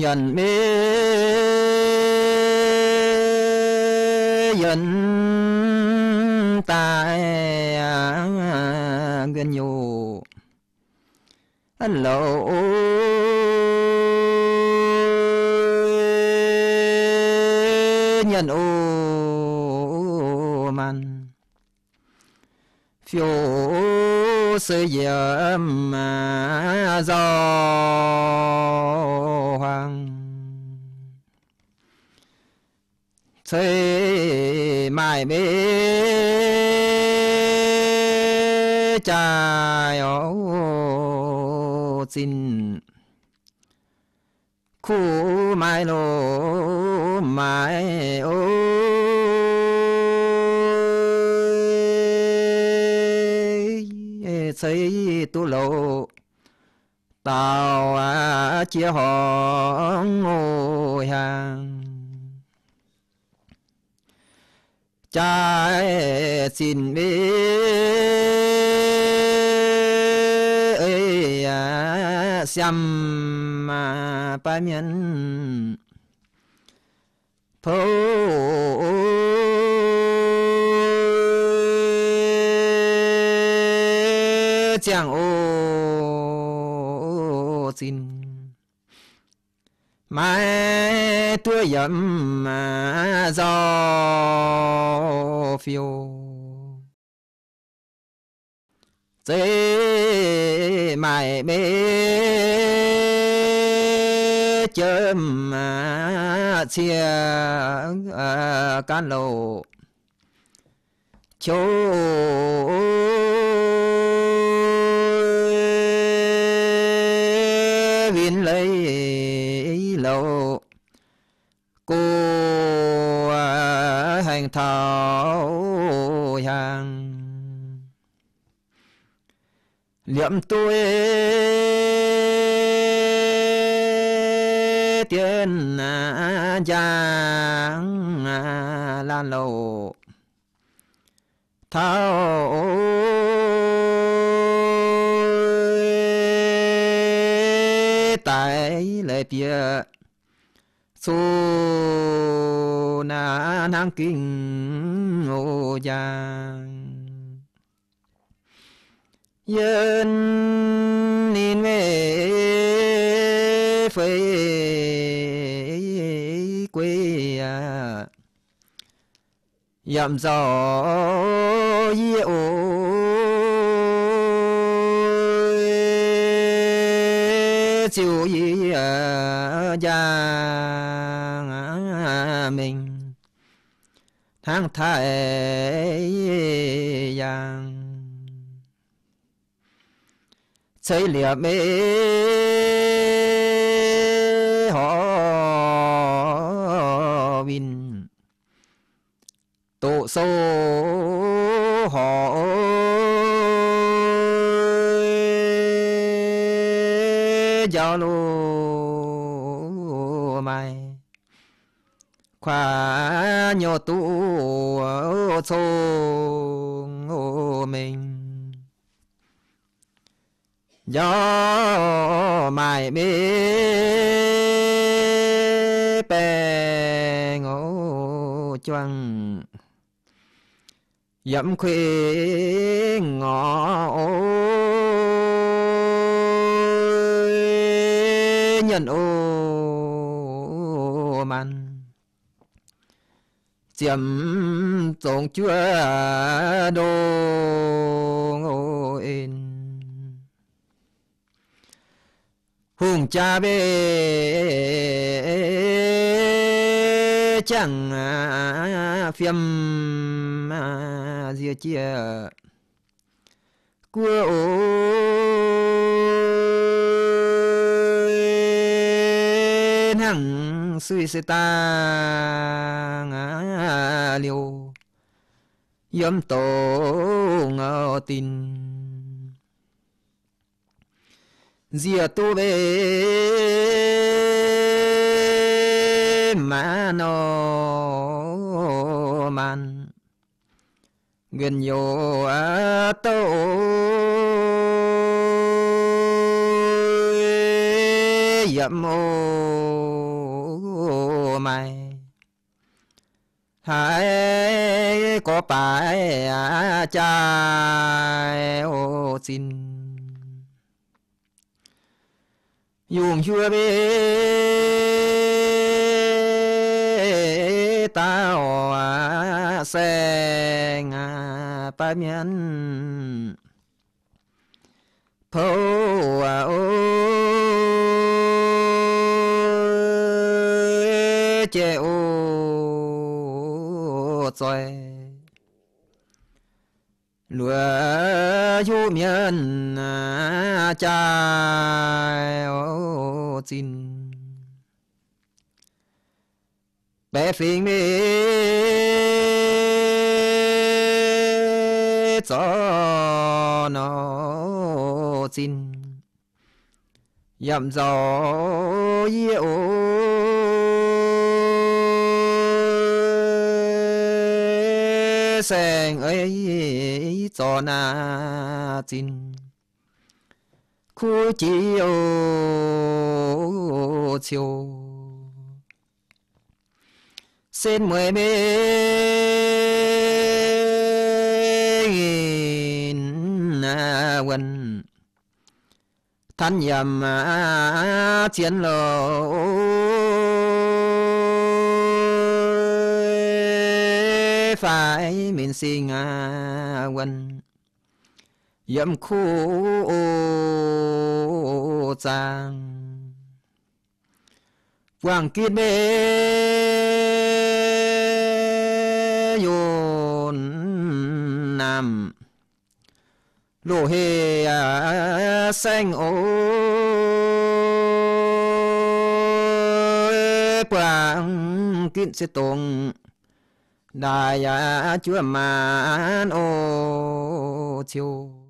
nhận mê nhận tài gần nhu lậu nhận ô man phiêu sự mà do hoàng xây mãi mê trải ô xin khu mãi lô mãi ô thế tu lộ tao à, chia họ ngồi hàng cha xin bế xem mà ba miền phố chẳng ô xin mãi tươi yếm do phiêu thế mãi mê chớm mà chia à, can lộ chỗ cô à, hành thảo hàng liệm tôi tiên à, giang à, lan lầu thảo tại lệ bia Sô na năng kinh ngô giang Yên nín mê phê quê à Yàm gió yê chiều ý gia mình tháng thái giang xây liệp mê họ vinh tổ sâu giáo lô mai khoa nhỏ tu sông mình gió mãi mê bè ngô choang dẫm khuya ngõ nhận ô man chiếm tổng chúa đô ngô in hùng cha bê chẳng phiêm à, dìa chia cua ô 天 hàng suy sẽ ta ngã liêu yếm tổ ngờ tin dìa tu về mà nó man gần yo à tô yam ô mai hãy có bài trai ô xin dùng chưa biết tao xe ngà ba miên phô ô rồi lúa yu miên à, cha ô xin bé phiền mi cho nó xin yam gió yêu quê sành ấy cho na tin khu chiều chiều xin mời bên à, quân thân nhầm chiến lộ phải mình xin ngà quanh yếm khu ô trang quảng kia bê yồn nam lô hê à, xanh ô quảng kín sẽ tùng đại chúa man ô chiêu